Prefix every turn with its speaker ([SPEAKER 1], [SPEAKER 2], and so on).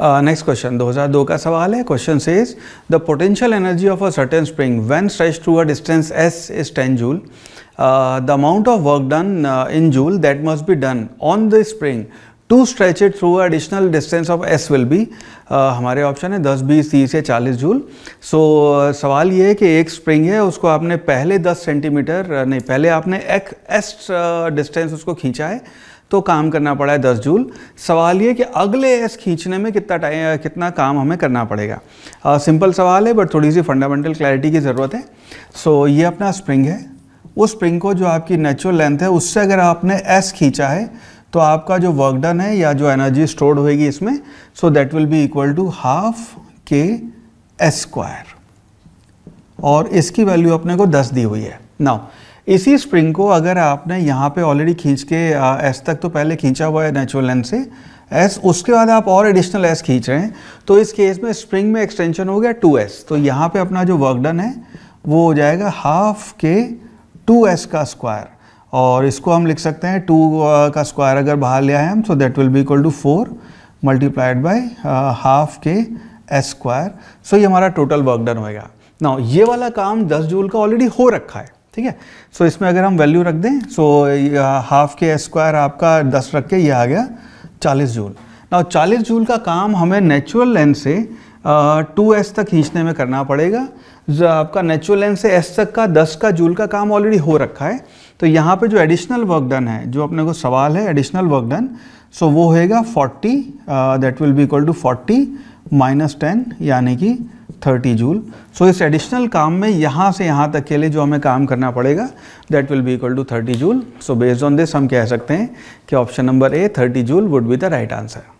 [SPEAKER 1] next question 2002 का सवाल है question says the potential energy of a certain spring when stretch to a distance s is ten joule the amount of work done in joule that must be done on the spring to stretch it through additional distance of s will be हमारे option है दस बीस तीस या चालीस joule so so, uh, सवाल ये है कि एक स्प्रिंग है उसको आपने पहले दस सेंटीमीटर uh, नहीं पहले आपने एक एस डिस्टेंस उसको खींचा है तो काम करना पड़ा है दस जूल सवाल ये कि अगले एस खींचने में कितना टाइम कितना काम हमें करना पड़ेगा आ, सिंपल सवाल है बट थोड़ी सी फंडामेंटल क्लैरिटी की ज़रूरत है सो ये अपना स्प्रिंग है उस स्प्रिंग को जो आपकी नेचुरल लेंथ है उससे अगर आपने एस खींचा है तो आपका जो वर्क डन है या जो एनर्जी स्टोर्ड होगी इसमें so that will be equal to half k s square और इसकी वैल्यू अपने को 10 दी हुई है नाउ इसी स्प्रिंग को अगर आपने यहाँ पे ऑलरेडी खींच के एस तक तो पहले खींचा हुआ है नेचुरल लेंथ से एस उसके बाद आप और एडिशनल एस खींच रहे हैं तो इस केस में स्प्रिंग में एक्सटेंशन हो गया टू एस तो यहाँ पे अपना जो वर्क डन है वो हो जाएगा हाफ के टू एस का स्क्वायर और इसको हम लिख सकते हैं टू का स्क्वायर अगर बाहर ले आए हम so that will be equal to four multiplied by half k s square so ये हमारा टोटल वर्क डन होएगा ना ये वाला काम दस जूल का ऑलरेडी हो रखा है ठीक है सो इसमें अगर हम वैल्यू रख दें सो हाफ के स्क्वायर आपका दस रख के ये आ गया चालीस जूल ना चालीस जूल का काम हमें नेचुरल लेंथ से टू एस तक खींचने में करना पड़ेगा आपका नेचुरल लेंथ से एस तक का दस का जूल का काम ऑलरेडी हो रखा है तो यहाँ पे जो एडिशनल वर्क डन है जो अपने को सवाल है एडिशनल वर्क डन सो वो होएगा 40 that will be equal to 40 minus ten यानी कि थर्टी जूल सो इस एडिशनल काम में यहाँ से यहाँ तक के लिए जो हमें काम करना पड़ेगा that will be equal to thirty joule so based on this हम कह सकते हैं कि option number A thirty joule would be the right answer